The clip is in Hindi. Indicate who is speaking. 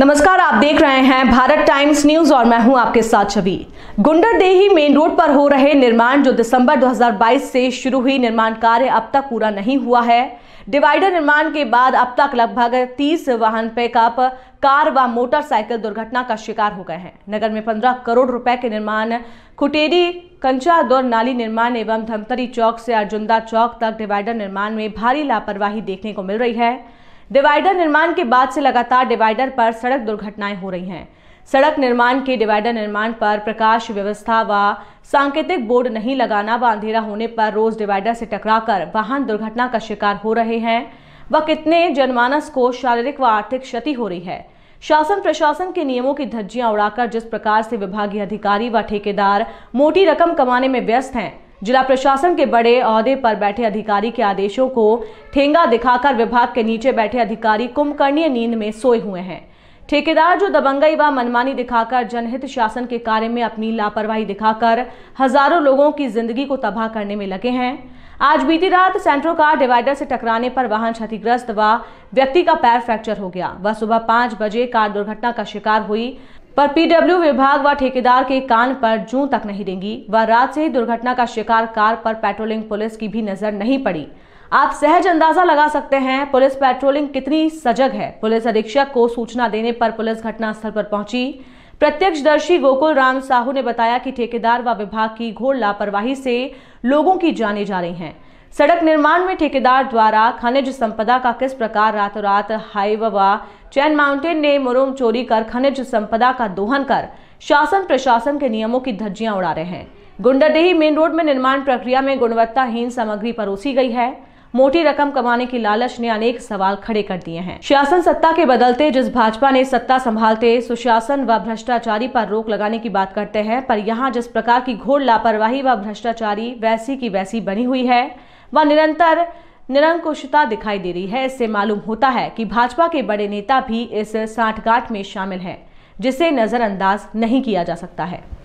Speaker 1: नमस्कार आप देख रहे हैं भारत टाइम्स न्यूज और मैं हूं आपके साथ छवि गुंडरदेही मेन रोड पर हो रहे निर्माण जो दिसंबर 2022 से शुरू हुई निर्माण कार्य अब तक पूरा नहीं हुआ है डिवाइडर निर्माण के बाद अब तक लगभग 30 वाहन पिकअप कार व मोटरसाइकिल दुर्घटना का शिकार हो गए हैं नगर में 15 करोड़ रुपए के निर्माण कुटेरी कंचादौर नाली निर्माण एवं धमतरी चौक से अर्जुंदा चौक तक डिवाइडर निर्माण में भारी लापरवाही देखने को मिल रही है डिवाइडर निर्माण के बाद से लगातार डिवाइडर पर सड़क दुर्घटनाएं हो रही हैं सड़क निर्माण के डिवाइडर निर्माण पर प्रकाश व्यवस्था व सांकेतिक बोर्ड नहीं लगाना व अंधेरा होने पर रोज डिवाइडर से टकराकर वाहन दुर्घटना का शिकार हो रहे हैं व कितने जनमानस को शारीरिक व आर्थिक क्षति हो रही है शासन प्रशासन के नियमों की धज्जियां उड़ाकर जिस प्रकार से विभागीय अधिकारी व ठेकेदार मोटी रकम कमाने में व्यस्त हैं जिला प्रशासन के बड़े अहदे पर बैठे अधिकारी के आदेशों को ठेंगा दिखाकर विभाग के नीचे बैठे अधिकारी कुंभकर्णीय नींद में सोए हुए हैं ठेकेदार जो दबंगई व मनमानी दिखाकर जनहित शासन के कार्य में अपनी लापरवाही दिखाकर हजारों लोगों की जिंदगी को तबाह करने में लगे हैं आज बीती रात सेंट्रो कार डिवाइडर से टकराने पर वाहन क्षतिग्रस्त व व्यक्ति का पैर फ्रैक्चर हो गया वह सुबह पांच बजे कार दुर्घटना का शिकार हुई पर पीडब्ल्यू विभाग व ठेकेदार के कान पर जू तक नहीं देंगी व रात से ही दुर्घटना का शिकार कार पर पेट्रोलिंग पुलिस की भी नजर नहीं पड़ी आप सहज अंदाजा लगा सकते हैं पुलिस पेट्रोलिंग कितनी सजग है पुलिस अधीक्षक को सूचना देने पर पुलिस घटनास्थल पर पहुंची प्रत्यक्षदर्शी गोकुल राम साहू ने बताया कि ठेकेदार व विभाग की घोर लापरवाही से लोगों की जाने जा रही हैं सड़क निर्माण में ठेकेदार द्वारा खनिज संपदा का किस प्रकार रातों रात हाईवा व चैन माउंटेन ने मुरुम चोरी कर खनिज संपदा का दोहन कर शासन प्रशासन के नियमों की धज्जियां उड़ा रहे हैं गुंडरदेही मेन रोड में निर्माण प्रक्रिया में गुणवत्ताहीन सामग्री परोसी गई है मोटी रकम कमाने की लालच ने अनेक सवाल खड़े कर दिए हैं शासन सत्ता के बदलते जिस भाजपा ने सत्ता संभालते सुशासन व भ्रष्टाचारी पर रोक लगाने की बात करते हैं पर यहाँ जिस प्रकार की घोर लापरवाही व भ्रष्टाचारी वैसी की वैसी बनी हुई है व निरंतर निरंकुशता दिखाई दे रही है इससे मालूम होता है कि भाजपा के बड़े नेता भी इस साठगांठ में शामिल हैं जिसे नज़रअंदाज नहीं किया जा सकता है